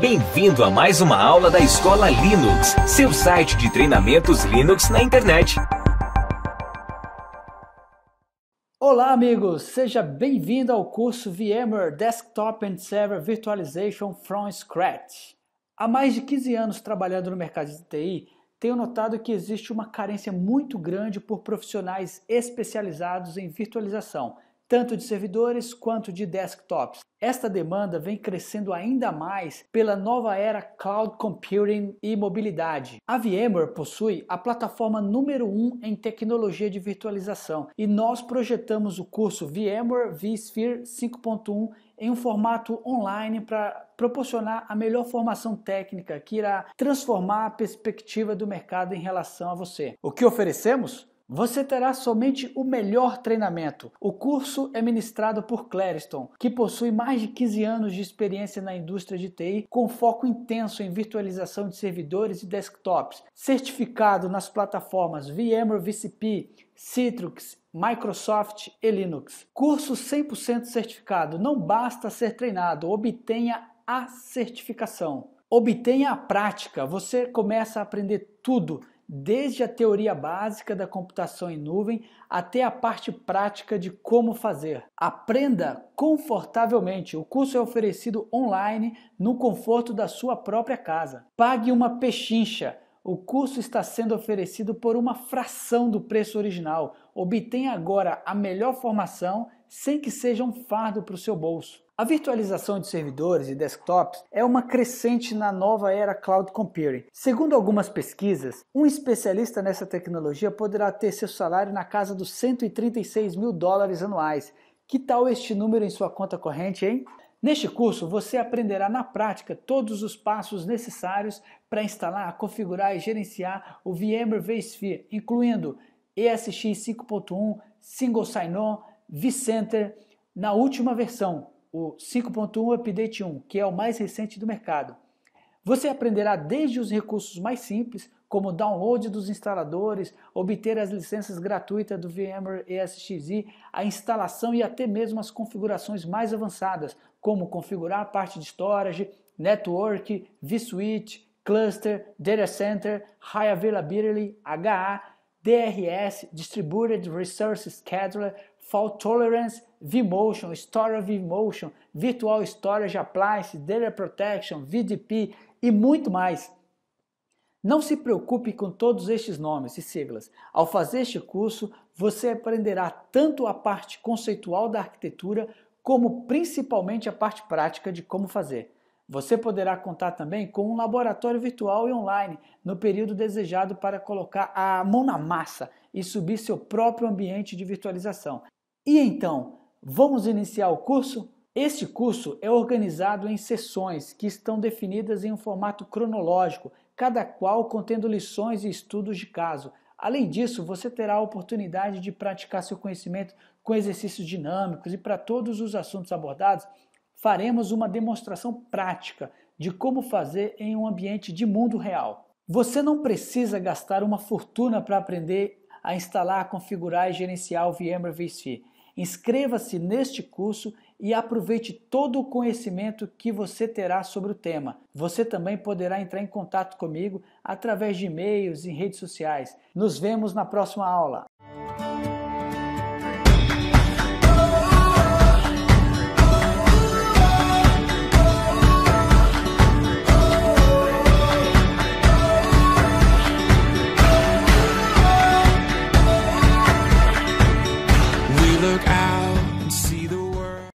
Bem-vindo a mais uma aula da Escola Linux, seu site de treinamentos Linux na internet. Olá, amigos! Seja bem-vindo ao curso VMware Desktop and Server Virtualization from Scratch. Há mais de 15 anos trabalhando no mercado de TI, tenho notado que existe uma carência muito grande por profissionais especializados em virtualização – tanto de servidores quanto de desktops. Esta demanda vem crescendo ainda mais pela nova era cloud computing e mobilidade. A VMware possui a plataforma número 1 um em tecnologia de virtualização e nós projetamos o curso VMware vSphere 5.1 em um formato online para proporcionar a melhor formação técnica que irá transformar a perspectiva do mercado em relação a você. O que oferecemos? Você terá somente o melhor treinamento. O curso é ministrado por Clariston, que possui mais de 15 anos de experiência na indústria de TI, com foco intenso em virtualização de servidores e desktops, certificado nas plataformas VMware VCP, Citrix, Microsoft e Linux. Curso 100% certificado. Não basta ser treinado, obtenha a certificação. Obtenha a prática. Você começa a aprender tudo desde a teoria básica da computação em nuvem até a parte prática de como fazer. Aprenda confortavelmente. O curso é oferecido online no conforto da sua própria casa. Pague uma pechincha. O curso está sendo oferecido por uma fração do preço original. Obtenha agora a melhor formação sem que seja um fardo para o seu bolso. A virtualização de servidores e desktops é uma crescente na nova era cloud computing. Segundo algumas pesquisas, um especialista nessa tecnologia poderá ter seu salário na casa dos 136 mil dólares anuais. Que tal este número em sua conta corrente, hein? Neste curso, você aprenderá na prática todos os passos necessários para instalar, configurar e gerenciar o VMware vSphere, incluindo ESX 5.1, Single Sign-On, vCenter na última versão, o 5.1 Update 1, que é o mais recente do mercado. Você aprenderá desde os recursos mais simples, como o download dos instaladores, obter as licenças gratuitas do VMware ESXi, a instalação e até mesmo as configurações mais avançadas, como configurar a parte de storage, network, vSwitch, cluster, data center, high availability, HA, DRS, Distributed Resource Scheduler, Fault Tolerance, vMotion, Store of vMotion, Virtual Storage Appliance, Data Protection, VDP e muito mais. Não se preocupe com todos estes nomes e siglas. Ao fazer este curso, você aprenderá tanto a parte conceitual da arquitetura, como principalmente a parte prática de como fazer. Você poderá contar também com um laboratório virtual e online no período desejado para colocar a mão na massa e subir seu próprio ambiente de virtualização. E então, vamos iniciar o curso? Este curso é organizado em sessões que estão definidas em um formato cronológico, cada qual contendo lições e estudos de caso. Além disso, você terá a oportunidade de praticar seu conhecimento com exercícios dinâmicos e para todos os assuntos abordados, faremos uma demonstração prática de como fazer em um ambiente de mundo real. Você não precisa gastar uma fortuna para aprender a instalar, configurar e gerenciar o VMware VC. Inscreva-se neste curso e aproveite todo o conhecimento que você terá sobre o tema. Você também poderá entrar em contato comigo através de e-mails e redes sociais. Nos vemos na próxima aula.